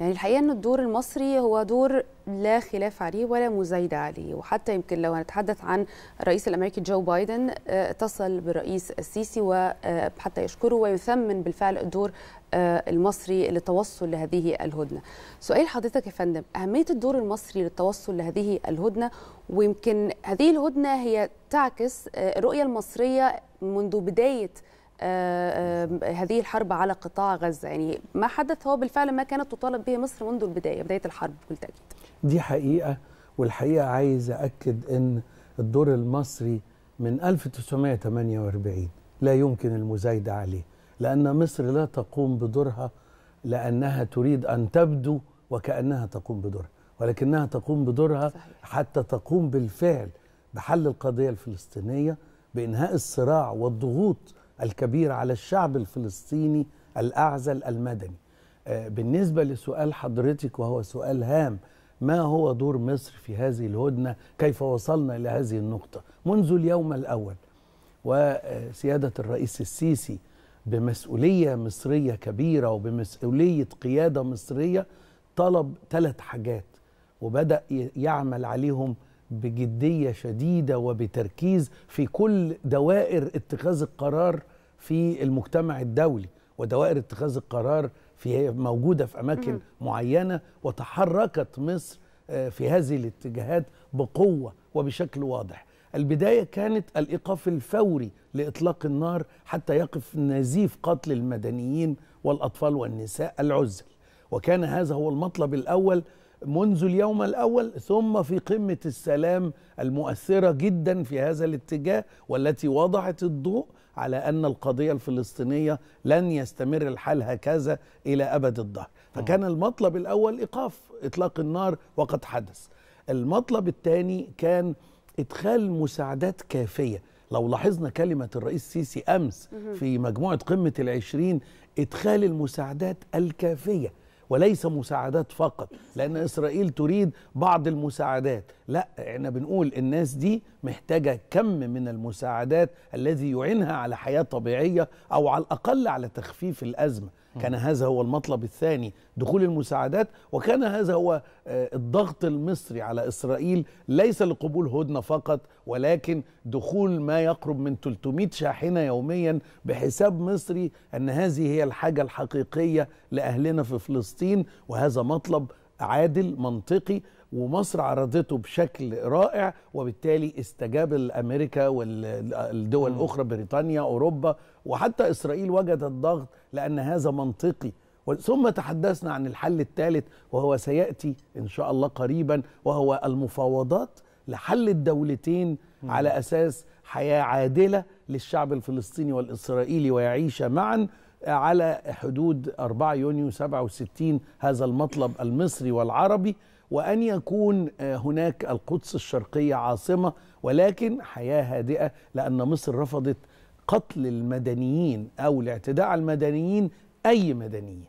يعني الحقيقه ان الدور المصري هو دور لا خلاف عليه ولا مزايده عليه وحتى يمكن لو هنتحدث عن الرئيس الامريكي جو بايدن آه، اتصل بالرئيس السيسي وحتى آه، يشكره ويثمن بالفعل الدور آه، المصري للتوصل لهذه الهدنه. سؤال حضرتك يا فندم اهميه الدور المصري للتوصل لهذه الهدنه ويمكن هذه الهدنه هي تعكس الرؤيه المصريه منذ بدايه آه، آه، هذه الحرب على قطاع غزة يعني ما حدث هو بالفعل ما كانت تطالب به مصر منذ البداية بداية الحرب بالتأكيد دي حقيقة والحقيقة عايز أكد أن الدور المصري من 1948 لا يمكن المزايدة عليه لأن مصر لا تقوم بدورها لأنها تريد أن تبدو وكأنها تقوم بدورها ولكنها تقوم بدورها حتى تقوم بالفعل بحل القضية الفلسطينية بإنهاء الصراع والضغوط الكبيرة على الشعب الفلسطيني الأعزل المدني آه، بالنسبة لسؤال حضرتك وهو سؤال هام ما هو دور مصر في هذه الهدنة كيف وصلنا إلى هذه النقطة منذ اليوم الأول وسيادة الرئيس السيسي بمسؤولية مصرية كبيرة وبمسؤولية قيادة مصرية طلب ثلاث حاجات وبدأ يعمل عليهم بجديه شديده وبتركيز في كل دوائر اتخاذ القرار في المجتمع الدولي ودوائر اتخاذ القرار في موجوده في اماكن معينه وتحركت مصر آه، في هذه الاتجاهات بقوه وبشكل واضح. البدايه كانت الايقاف الفوري لاطلاق النار حتى يقف نزيف قتل المدنيين والاطفال والنساء العزل وكان هذا هو المطلب الاول منذ اليوم الاول ثم في قمه السلام المؤثره جدا في هذا الاتجاه والتي وضعت الضوء على ان القضيه الفلسطينيه لن يستمر الحال هكذا الى ابد الدهر فكان آه. المطلب الاول ايقاف اطلاق النار وقد حدث المطلب الثاني كان ادخال مساعدات كافيه لو لاحظنا كلمة الرئيس السيسي أمس في مجموعة قمة العشرين إدخال المساعدات الكافية وليس مساعدات فقط لأن إسرائيل تريد بعض المساعدات لا احنا بنقول الناس دي محتاجة كم من المساعدات الذي يعينها على حياة طبيعية أو على الأقل على تخفيف الأزمة كان هذا هو المطلب الثاني دخول المساعدات وكان هذا هو آه، الضغط المصري على إسرائيل ليس لقبول هدنة فقط ولكن دخول ما يقرب من 300 شاحنة يوميا بحساب مصري أن هذه هي الحاجة الحقيقية لأهلنا في فلسطين وهذا مطلب عادل منطقي ومصر عرضته بشكل رائع وبالتالي استجاب الامريكا والدول الاخرى بريطانيا اوروبا وحتى اسرائيل وجدت ضغط لان هذا منطقي ثم تحدثنا عن الحل الثالث وهو سياتي ان شاء الله قريبا وهو المفاوضات لحل الدولتين على اساس حياة عادلة للشعب الفلسطيني والإسرائيلي ويعيش معا على حدود 4 يونيو 67 هذا المطلب المصري والعربي وأن يكون آه، هناك القدس الشرقية عاصمة ولكن حياة هادئة لأن مصر رفضت قتل المدنيين أو الاعتداء على المدنيين أي مدنيين